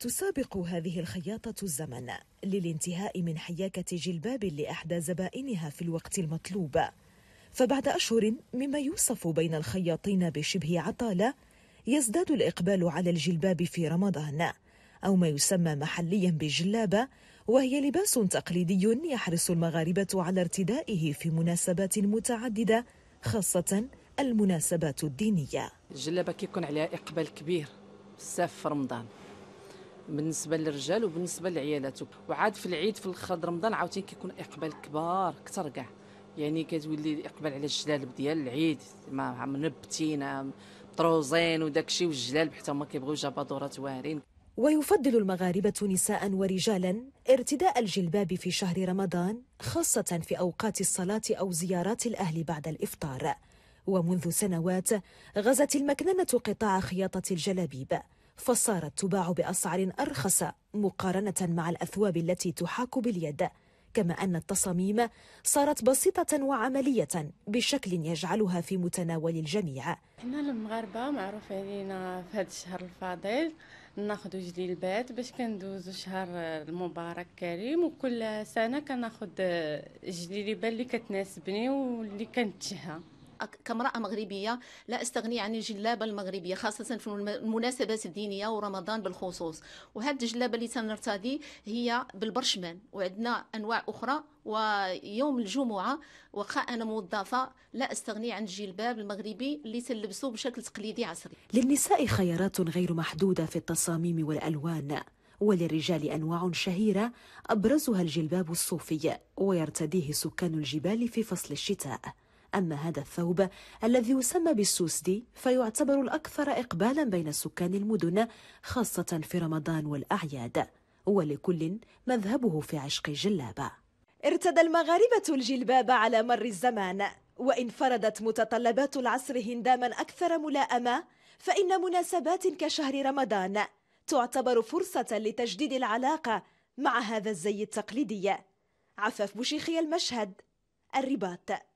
تسابق هذه الخياطة الزمن للانتهاء من حياكة جلباب لإحدى زبائنها في الوقت المطلوب فبعد أشهر مما يوصف بين الخياطين بشبه عطالة يزداد الإقبال على الجلباب في رمضان أو ما يسمى محليا بجلابة وهي لباس تقليدي يحرص المغاربة على ارتدائه في مناسبات متعددة خاصة المناسبات الدينية الجلابة كيكون عليها إقبال كبير بزاف في رمضان بالنسبه للرجال وبالنسبه للعيالات وعاد في العيد في الخضر رمضان عاوتاني كيكون اقبال كبار كثر كاع يعني كتولي اقبال على الجلالب ديال العيد ما منبتين مطروزين وداكشي والجلالب حتى هما كيبغيو جبادورات واعرين ويفضل المغاربة نساء ورجالا ارتداء الجلباب في شهر رمضان خاصة في أوقات الصلاة أو زيارات الأهل بعد الإفطار ومنذ سنوات غزت المكننة قطاع خياطة الجلابيب فصارت تباع بأسعار أرخص مقارنة مع الأثواب التي تحاك باليد كما أن التصاميم صارت بسيطة وعملية بشكل يجعلها في متناول الجميع حنا المغاربة معروف لنا في هذا الشهر الفاضل ناخذ جليلبات باش كندوزو شهر المبارك كريم وكل سنة كناخذ جليبة اللي كتناسبني واللي كنتشها كامرأة مغربية لا أستغني عن الجلابة المغربية خاصة في المناسبات الدينية ورمضان بالخصوص وهذه الجلابة اللي سنرتدي هي بالبرشمان وعندنا أنواع أخرى ويوم الجمعة وخا أنا موظفة لا أستغني عن الجلباب المغربي اللي تلبسه بشكل تقليدي عصري للنساء خيارات غير محدودة في التصاميم والألوان وللرجال أنواع شهيرة أبرزها الجلباب الصوفي ويرتديه سكان الجبال في فصل الشتاء أما هذا الثوب الذي يسمى بالسوسدي فيعتبر الأكثر إقبالا بين سكان المدن خاصة في رمضان والأعياد ولكل مذهبه في عشق الجلابة ارتدى المغاربة الجلباب على مر الزمان وإن فرضت متطلبات العصر هنداما أكثر ملائمة فإن مناسبات كشهر رمضان تعتبر فرصة لتجديد العلاقة مع هذا الزي التقليدي عفاف بوشيخي المشهد الرباط